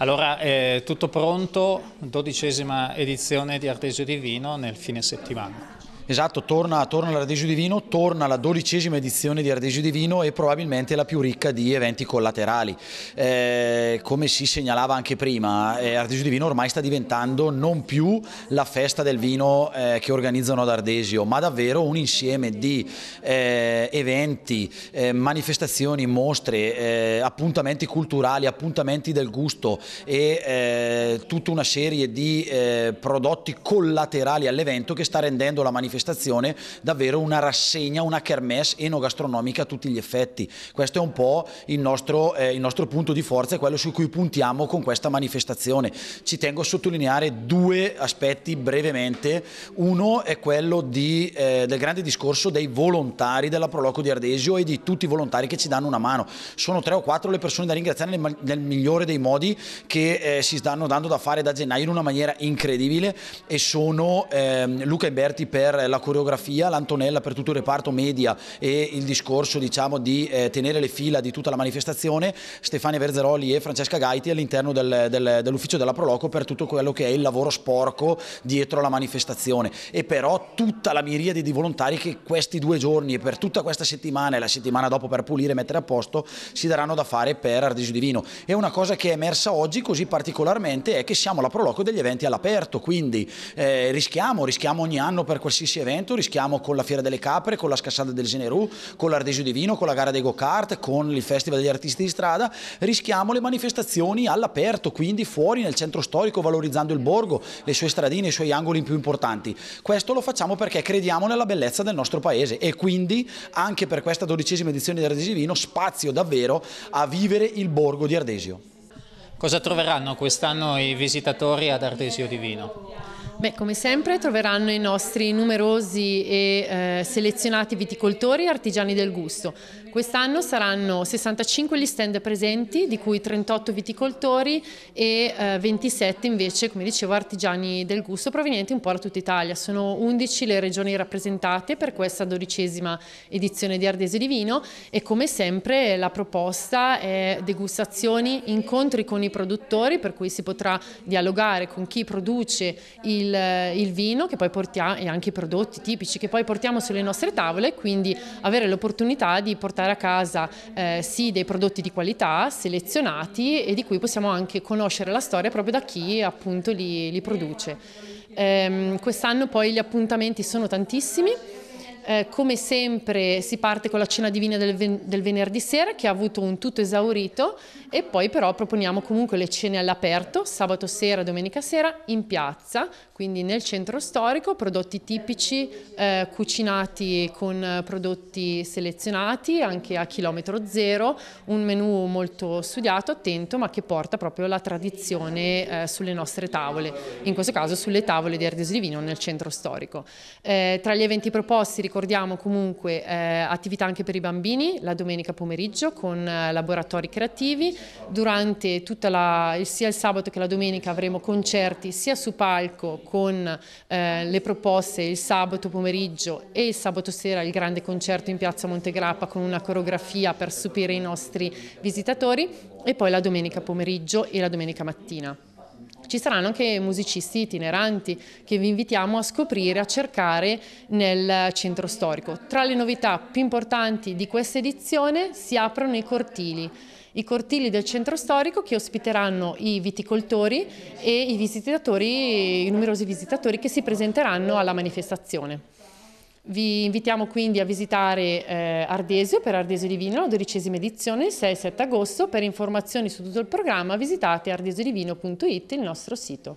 Allora, è eh, tutto pronto, dodicesima edizione di Artesio Divino nel fine settimana. Esatto, torna, torna l'Ardesio di Vino, torna la dodicesima edizione di Ardesio di Vino e probabilmente la più ricca di eventi collaterali. Eh, come si segnalava anche prima, eh, Ardesio di Vino ormai sta diventando non più la festa del vino eh, che organizzano ad Ardesio, ma davvero un insieme di eh, eventi, eh, manifestazioni, mostre, eh, appuntamenti culturali, appuntamenti del gusto e tutta una serie di prodotti collaterali all'evento che sta rendendo la manifestazione manifestazione davvero una rassegna, una kermesse enogastronomica a tutti gli effetti. Questo è un po' il nostro, eh, il nostro punto di forza e quello su cui puntiamo con questa manifestazione. Ci tengo a sottolineare due aspetti brevemente. Uno è quello di, eh, del grande discorso dei volontari della Proloco di Ardesio e di tutti i volontari che ci danno una mano. Sono tre o quattro le persone da ringraziare nel, nel migliore dei modi che eh, si stanno dando da fare da gennaio in una maniera incredibile e sono eh, Luca Imberti per la coreografia, l'Antonella per tutto il reparto media e il discorso diciamo, di eh, tenere le fila di tutta la manifestazione, Stefania Verzeroli e Francesca Gaiti all'interno del, del, dell'ufficio della Proloco per tutto quello che è il lavoro sporco dietro la manifestazione e però tutta la miriade di volontari che questi due giorni e per tutta questa settimana e la settimana dopo per pulire e mettere a posto si daranno da fare per Ardisio Divino e una cosa che è emersa oggi così particolarmente è che siamo la Proloco degli eventi all'aperto quindi eh, rischiamo, rischiamo ogni anno per qualsiasi qualsiasi evento rischiamo con la Fiera delle Capre, con la Scassata del Generù, con l'Ardesio Divino, con la gara dei go-kart, con il Festival degli Artisti di Strada, rischiamo le manifestazioni all'aperto, quindi fuori nel centro storico valorizzando il borgo, le sue stradine, i suoi angoli più importanti. Questo lo facciamo perché crediamo nella bellezza del nostro paese e quindi anche per questa dodicesima edizione di Ardesio Divino spazio davvero a vivere il borgo di Ardesio. Cosa troveranno quest'anno i visitatori ad Ardesio Divino? Beh, come sempre troveranno i nostri numerosi e eh, selezionati viticoltori e artigiani del gusto. Quest'anno saranno 65 gli stand presenti, di cui 38 viticoltori e eh, 27 invece, come dicevo, artigiani del gusto provenienti un po' da tutta Italia. Sono 11 le regioni rappresentate per questa dodicesima edizione di Ardese di Vino e come sempre la proposta è degustazioni, incontri con i produttori per cui si potrà dialogare con chi produce il il, il vino portiamo, e anche i prodotti tipici che poi portiamo sulle nostre tavole, quindi avere l'opportunità di portare a casa eh, sì dei prodotti di qualità selezionati e di cui possiamo anche conoscere la storia proprio da chi appunto li, li produce. Ehm, quest'anno poi gli appuntamenti sono tantissimi. Eh, come sempre si parte con la cena divina del, ven del, venerdì sera che ha avuto un tutto esaurito e poi però proponiamo comunque le cene all'aperto, sabato sera, domenica sera in piazza, quindi nel centro storico, prodotti tipici eh, cucinati con prodotti selezionati anche a chilometro zero, un menù molto studiato, attento ma che porta proprio la tradizione eh, sulle nostre tavole, in questo caso sulle tavole di Ardesio Divino nel centro storico. Eh, tra gli eventi proposti ricordiamo ricordiamo comunque eh, attività anche per i bambini la domenica pomeriggio con eh, laboratori creativi, durante tutta la, sia il sabato che la domenica avremo concerti sia su palco con eh, le proposte il sabato pomeriggio e il sabato sera il grande concerto in piazza Montegrappa con una coreografia per stupire i nostri visitatori e poi la domenica pomeriggio e la domenica mattina ci saranno anche musicisti itineranti che vi invitiamo a scoprire, a cercare nel centro storico. Tra le novità più importanti di questa edizione si aprono i cortili i cortili del centro storico che ospiteranno i viticoltori e i, visitatori, i numerosi visitatori che si presenteranno alla manifestazione. Vi invitiamo quindi a visitare eh, Ardesio per Ardesio di Vino, la dodicesima edizione, il 6-7 agosto. Per informazioni su tutto il programma visitate ardesidivino.it, il nostro sito.